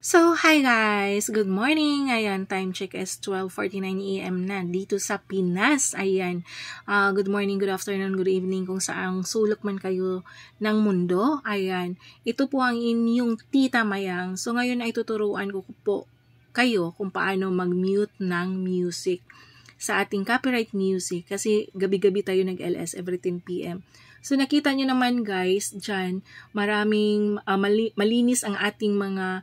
So, hi guys! Good morning! Ayan, time check is 12.49am na dito sa Pinas. Ayan, uh, good morning, good afternoon, good evening kung saang sulok man kayo ng mundo. Ayan, ito po ang inyong Tita Mayang. So, ngayon ay tuturuan ko po kayo kung paano mag-mute ng music sa ating copyright music kasi gabi-gabi tayo nag-LS every 10pm. So nakita nyo naman guys, dyan, maraming uh, mali malinis ang ating mga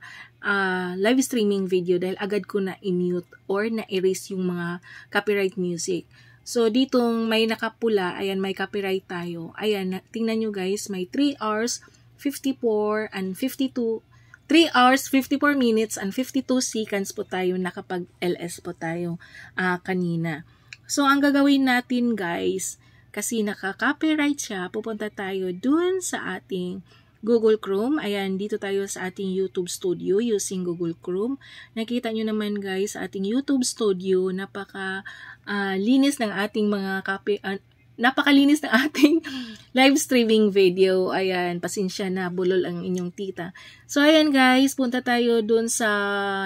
uh, live streaming video dahil agad ko na i-mute or na-erase yung mga copyright music. So, ditong may nakapula, ayan, may copyright tayo. Ayan, tingnan nyo guys, may 3 hours, 54, and 52, 3 hours, 54 minutes, and 52 seconds po tayo nakapag-LS po tayo uh, kanina. So, ang gagawin natin guys, kasi naka-copyright siya, pupunta tayo dun sa ating Google Chrome. Ayan, dito tayo sa ating YouTube Studio using Google Chrome. Nakita nyo naman guys, sa ating YouTube Studio, napaka uh, linis ng ating mga copy, uh, ah, napakalinis ng ating live streaming video. Ayan, pasensya na, bulol ang inyong tita. So, ayan guys, punta tayo dun sa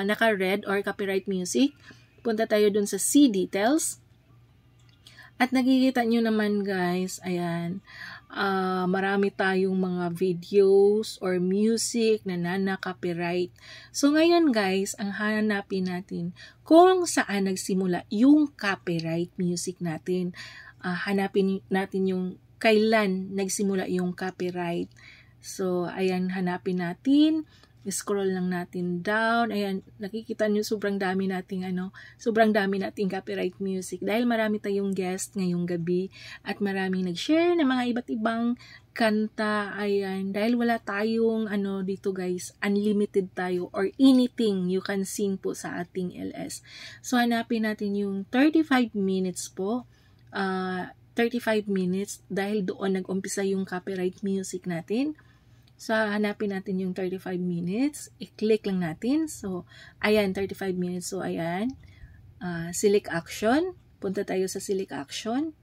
naka-red or copyright music. Punta tayo dun sa C details. At nakikita nyo naman guys, ayan, uh, marami tayong mga videos or music na nanaka copyright So ngayon guys, ang hanapin natin kung saan nagsimula yung copyright music natin. Uh, hanapin natin yung kailan nagsimula yung copyright. So ayan, hanapin natin scroll lang natin down. Ayan, nakikita nyo sobrang dami nating ano, sobrang dami nating copyright music dahil marami tayong guest ngayong gabi at maraming nag-share ng mga iba't ibang kanta. Ayan, dahil wala tayong ano dito guys, unlimited tayo or anything you can sing po sa ating LS. So hanapin natin yung 35 minutes po. Uh, ah, 35 minutes dahil doon nag-umpisa yung copyright music natin. So, hanapin natin yung 35 minutes. I-click lang natin. So, ayan, 35 minutes. So, ayan. Uh, select action. Punta tayo sa select action.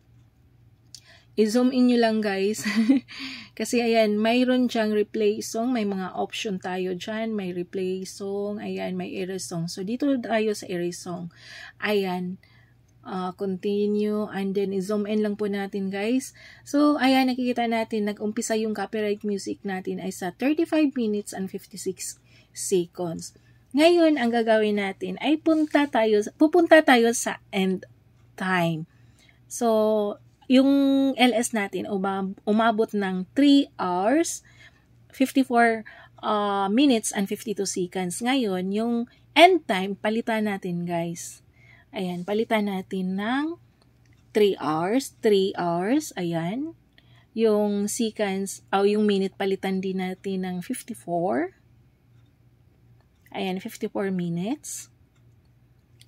I-zoom in nyo lang, guys. Kasi, ayan, mayroon dyang replay song. May mga option tayo dyan. May replay song. Ayan, may erase song. So, dito tayo sa erase song. Ayan. Ayan uh, continue, and then zoom in lang po natin guys. So, ayan, nakikita natin, nag-umpisa yung copyright music natin ay sa 35 minutes and 56 seconds. Ngayon, ang gagawin natin ay punta tayo, pupunta tayo sa end time. So, yung LS natin umabot ng 3 hours, 54 uh, ah, minutes and 52 seconds. Ngayon, yung end time, palitan natin guys. Ayan, palitan natin ng 3 hours, 3 hours, ayan. Yung seconds, oh, yung minute, palitan din natin ng 54. Ayan, 54 minutes.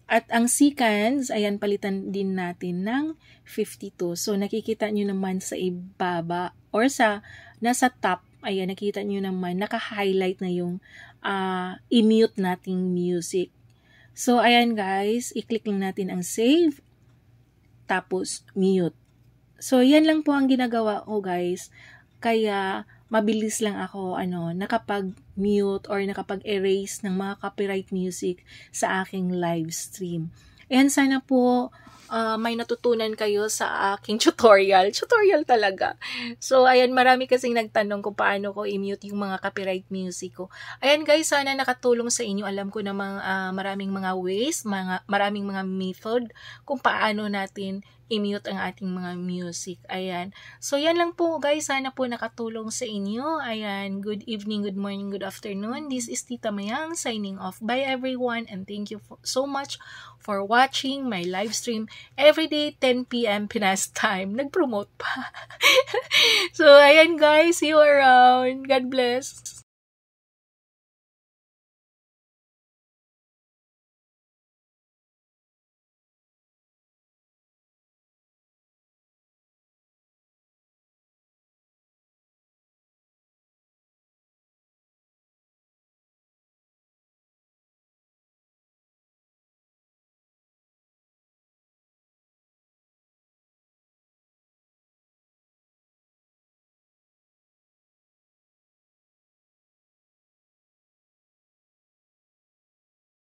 At ang seconds, ayan, palitan din natin ng 52. So, nakikita nyo naman sa ibaba or sa, nasa top, ayan, nakikita nyo naman, naka-highlight na yung uh, i-mute nating music. So, ayan guys, i-click lang natin ang save, tapos mute. So, yan lang po ang ginagawa ko guys. Kaya, mabilis lang ako ano, nakapag-mute or nakapag-erase ng mga copyright music sa aking live stream. And sana po uh, may natutunan kayo sa aking tutorial. Tutorial talaga. So, ayan, marami kasing nagtanong kung paano ko i-mute yung mga copyright music ko. Ayan guys, sana nakatulong sa inyo. Alam ko namang uh, maraming mga ways, mga, maraming mga method kung paano natin i-mute ang ating mga music. Ayan. So, yan lang po guys. Sana po nakatulong sa inyo. Ayan. Good evening, good morning, good afternoon. This is Tita Mayang signing off. Bye everyone and thank you for, so much for watching my live stream everyday 10pm Pinas time. Nag-promote pa. so, ayan guys. See you around. God bless.